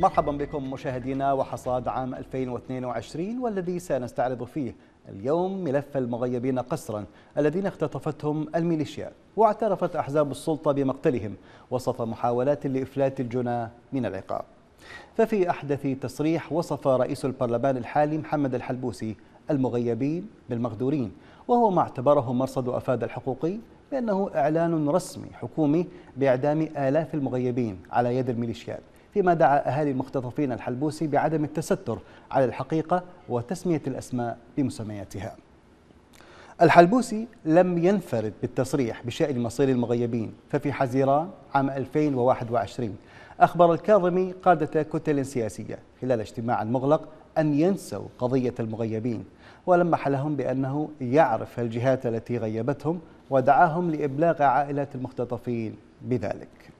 مرحبا بكم مشاهدينا وحصاد عام 2022 والذي سنستعرض فيه اليوم ملف المغيبين قسرا الذين اختطفتهم الميليشيا واعترفت أحزاب السلطة بمقتلهم وسط محاولات لإفلات الجنى من العقاب ففي أحدث تصريح وصف رئيس البرلمان الحالي محمد الحلبوسي المغيبين بالمغدورين وهو ما اعتبره مرصد أفاد الحقوقي بأنه إعلان رسمي حكومي بإعدام آلاف المغيبين على يد الميليشيات فيما دعا أهالي المختطفين الحلبوسي بعدم التستر على الحقيقة وتسمية الأسماء بمسمياتها الحلبوسي لم ينفرد بالتصريح بشأن مصير المغيبين ففي حزيران عام 2021 أخبر الكاظمي قادة كتل سياسية خلال اجتماع مغلق أن ينسوا قضية المغيبين ولمح لهم بأنه يعرف الجهات التي غيبتهم ودعاهم لإبلاغ عائلات المختطفين بذلك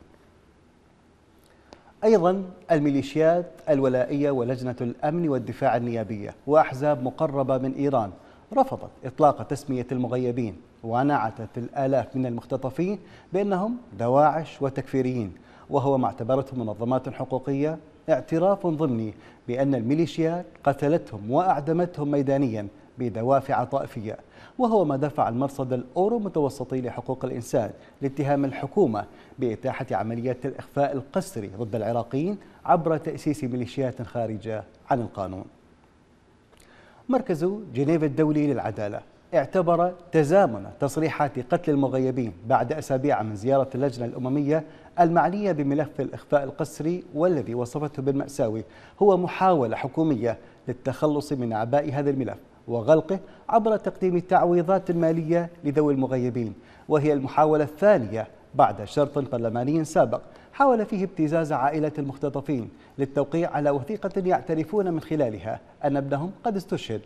أيضا الميليشيات الولائية ولجنة الأمن والدفاع النيابية وأحزاب مقربة من إيران رفضت إطلاق تسمية المغيبين ونعتت الآلاف من المختطفين بأنهم دواعش وتكفيريين وهو ما اعتبرته منظمات حقوقية اعتراف ضمني بأن الميليشيات قتلتهم وأعدمتهم ميدانياً بدوافع طائفية وهو ما دفع المرصد الأورو متوسطي لحقوق الإنسان لاتهام الحكومة بإتاحة عمليات الإخفاء القسري ضد العراقيين عبر تأسيس ميليشيات خارجة عن القانون مركز جنيف الدولي للعدالة اعتبر تزامن تصريحات قتل المغيبين بعد أسابيع من زيارة اللجنة الأممية المعنية بملف الإخفاء القسري والذي وصفته بالمأساوي هو محاولة حكومية للتخلص من أعباء هذا الملف وغلقه عبر تقديم التعويضات المالية لذوي المغيبين وهي المحاولة الثانية بعد شرط برلماني سابق حاول فيه ابتزاز عائلة المختطفين للتوقيع على وثيقة يعترفون من خلالها أن ابنهم قد استشهد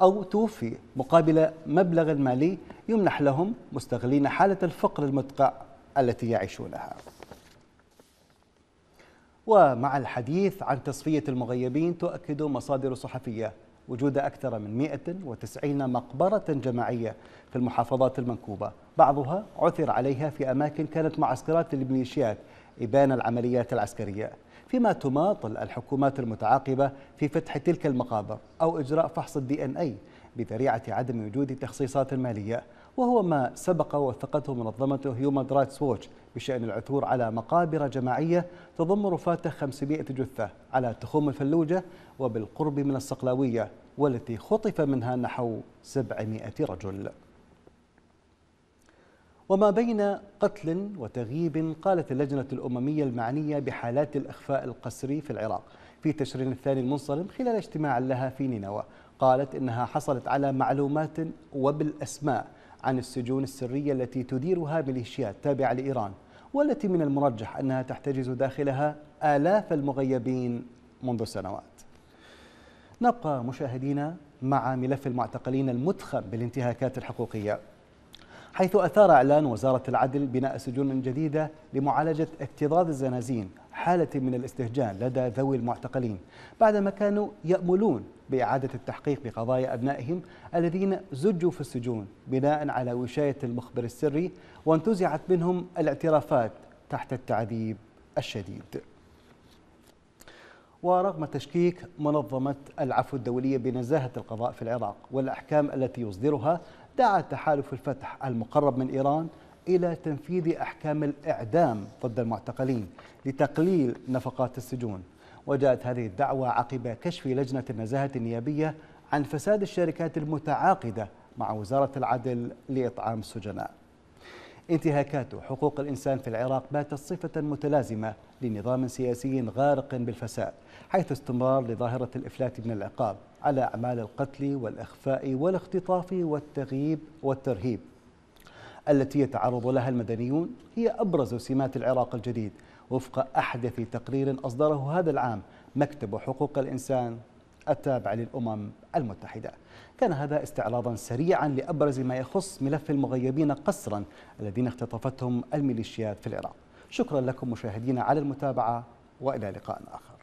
أو توفي مقابل مبلغ مالي يمنح لهم مستغلين حالة الفقر المدقع التي يعيشونها ومع الحديث عن تصفية المغيبين تؤكد مصادر صحفية وجود أكثر من 190 مقبرة جماعية في المحافظات المنكوبة بعضها عثر عليها في أماكن كانت معسكرات للميليشيات إبان العمليات العسكرية فيما تماطل الحكومات المتعاقبة في فتح تلك المقابر أو إجراء فحص الدي ان أي بذريعة عدم وجود تخصيصات مالية وهو ما سبق وثقته منظمة هيومان رايتس ووتش بشأن العثور على مقابر جماعية تضم رفاته 500 جثة على تخوم الفلوجة وبالقرب من الصقلاوية والتي خطف منها نحو 700 رجل وما بين قتل وتغييب قالت اللجنة الأممية المعنية بحالات الإخفاء القسري في العراق في تشرين الثاني المنصرم خلال اجتماع لها في نينوى قالت إنها حصلت على معلومات وبالأسماء عن السجون السرية التي تديرها ميليشيات تابعة لإيران والتي من المرجح أنها تحتجز داخلها آلاف المغيبين منذ سنوات نبقى مشاهدينا مع ملف المعتقلين المتخم بالانتهاكات الحقوقية حيث أثار إعلان وزارة العدل بناء سجون جديدة لمعالجة اكتظاظ الزنازين حالة من الاستهجان لدى ذوي المعتقلين بعدما كانوا يأملون بإعادة التحقيق بقضايا أبنائهم الذين زجوا في السجون بناء على وشاية المخبر السري وانتزعت منهم الاعترافات تحت التعذيب الشديد ورغم تشكيك منظمة العفو الدولية بنزاهة القضاء في العراق والأحكام التي يصدرها دعا تحالف الفتح المقرب من إيران إلى تنفيذ أحكام الإعدام ضد المعتقلين لتقليل نفقات السجون وجاءت هذه الدعوة عقب كشف لجنة النزاهة النيابية عن فساد الشركات المتعاقدة مع وزارة العدل لإطعام السجناء انتهاكات حقوق الإنسان في العراق باتت صفة متلازمة لنظام سياسي غارق بالفساد حيث استمرار لظاهرة الإفلات من العقاب على أعمال القتل والإخفاء والاختطاف والتغييب والترهيب التي يتعرض لها المدنيون هي أبرز سمات العراق الجديد وفق أحدث تقرير أصدره هذا العام مكتب حقوق الإنسان التابع للأمم المتحدة كان هذا استعراضا سريعا لأبرز ما يخص ملف المغيبين قسرا الذين اختطفتهم الميليشيات في العراق شكرا لكم مشاهدينا على المتابعة وإلى لقاء آخر